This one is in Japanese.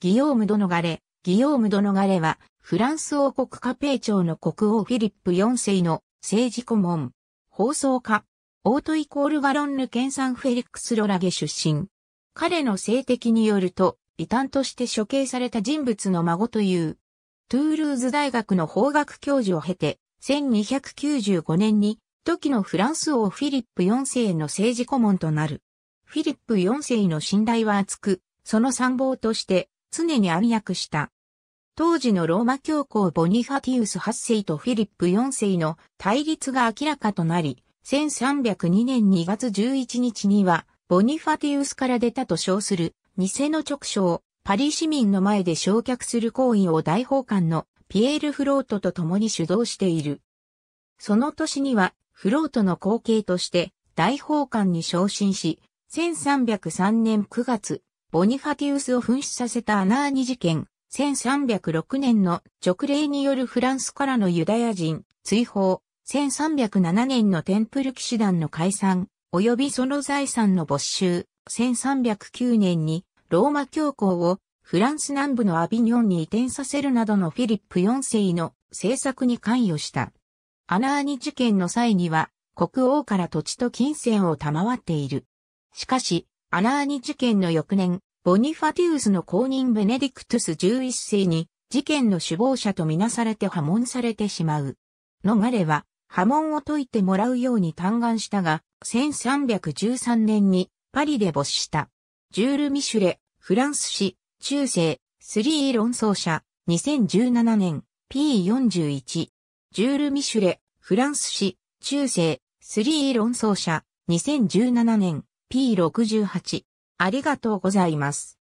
ギヨーム・ドノガレ。ギヨーム・ドノガレは、フランス王国カペー朝の国王フィリップ4世の政治顧問、放送家、オートイコールガロンヌ県産フェリックス・ロラゲ出身。彼の性的によると、異端として処刑された人物の孫という、トゥールーズ大学の法学教授を経て、1295年に、時のフランス王フィリップ4世の政治顧問となる。フィリップ4世の信頼は厚く、その参謀として、常に暗躍した。当時のローマ教皇ボニファティウス8世とフィリップ4世の対立が明らかとなり、1302年2月11日には、ボニファティウスから出たと称する、偽の直称、パリ市民の前で焼却する行為を大法官のピエール・フロートと共に主導している。その年には、フロートの後継として大法官に昇進し、1303年9月、ボニファティウスを紛失させたアナーニ事件、1306年の直令によるフランスからのユダヤ人、追放、1307年のテンプル騎士団の解散、及びその財産の没収、1309年にローマ教皇をフランス南部のアビニョンに移転させるなどのフィリップ4世の政策に関与した。アナーニ事件の際には国王から土地と金銭を賜っている。しかし、アナーニ事件の翌年、ボニファティウスの公認ベネディクトゥス11世に事件の首謀者とみなされて破門されてしまう。のれは破門を解いてもらうように嘆願したが、1313年にパリで没した。ジュール・ミシュレ、フランス史、中世、スリー論争者、2017年、P41。ジュール・ミシュレ、フランス史、中世、スリー論争者、2017年、P68。ありがとうございます。